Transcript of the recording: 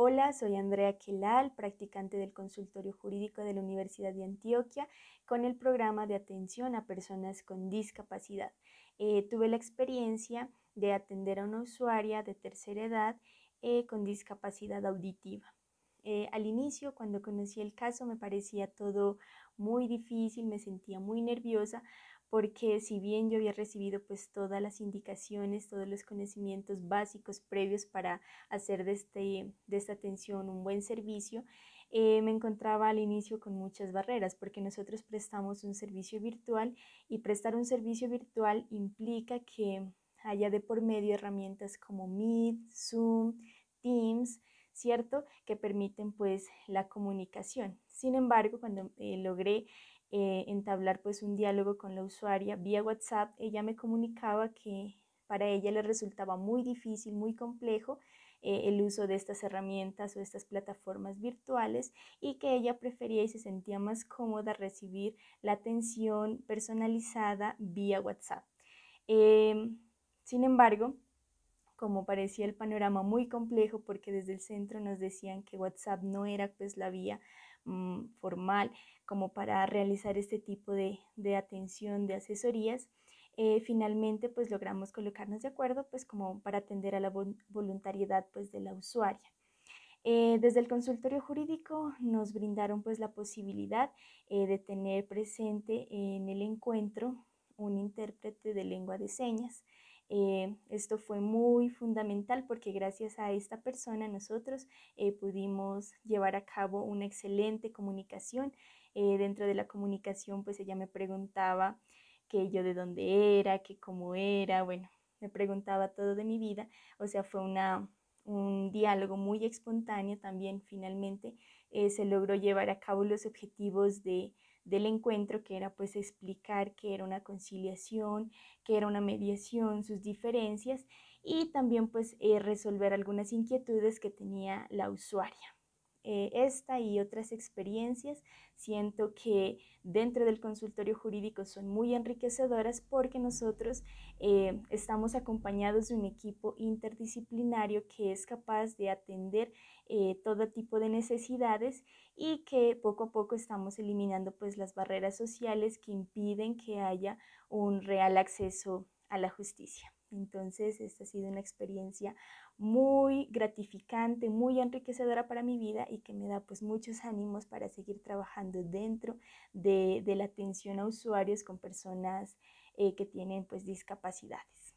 Hola, soy Andrea Quelal, practicante del Consultorio Jurídico de la Universidad de Antioquia con el programa de atención a personas con discapacidad. Eh, tuve la experiencia de atender a una usuaria de tercera edad eh, con discapacidad auditiva. Eh, al inicio, cuando conocí el caso, me parecía todo muy difícil, me sentía muy nerviosa porque si bien yo había recibido pues todas las indicaciones, todos los conocimientos básicos previos para hacer de, este, esta atención un buen servicio, eh, me encontraba al inicio con muchas barreras porque nosotros prestamos un servicio virtual y prestar un servicio virtual implica que haya de por medio herramientas como Meet, Zoom, Teams, ¿cierto? Que permiten pues la comunicación. Sin embargo, cuando eh, logré eh, entablar pues un diálogo con la usuaria vía WhatsApp, ella me comunicaba que para ella le resultaba muy difícil, muy complejo eh, el uso de estas herramientas o estas plataformas virtuales y que ella prefería y se sentía más cómoda recibir la atención personalizada vía WhatsApp. Em, sin embargo, como parecía el panorama muy complejo porque desde el centro nos decían que WhatsApp no era pues la vía Mm, formal como para realizar este tipo de, atención, de asesorías. Eh, finalmente, pues logramos colocarnos de acuerdo, pues como para atender a la voluntariedad pues de la usuaria. Eh, desde el consultorio jurídico nos brindaron pues la posibilidad eh, de tener presente en el encuentro un intérprete de lengua de señas. Eh, esto fue muy fundamental porque gracias a esta persona nosotros eh, pudimos llevar a cabo una excelente comunicación. Eh, dentro de la comunicación, pues ella me preguntaba que yo de dónde era, que cómo era, bueno, me preguntaba todo de mi vida. O sea, fue una, un diálogo muy espontáneo también. Finalmente se logró llevar a cabo los objetivos de, del encuentro, que era pues explicar que era una conciliación, que era una mediación, sus diferencias y también pues eh, resolver algunas inquietudes que tenía la usuaria. Eh, esta y otras experiencias. Siento que dentro del consultorio jurídico son muy enriquecedoras porque nosotros eh, estamos acompañados de un equipo interdisciplinario que es capaz de atender eh, todo tipo de necesidades y que poco a poco estamos eliminando pues las barreras sociales que impiden que haya un real acceso a la justicia. Entonces, esta ha sido una experiencia muy gratificante, muy enriquecedora para mi vida y que me da pues muchos ánimos para seguir trabajando dentro de, la atención a usuarios con personas eh, que tienen pues discapacidades.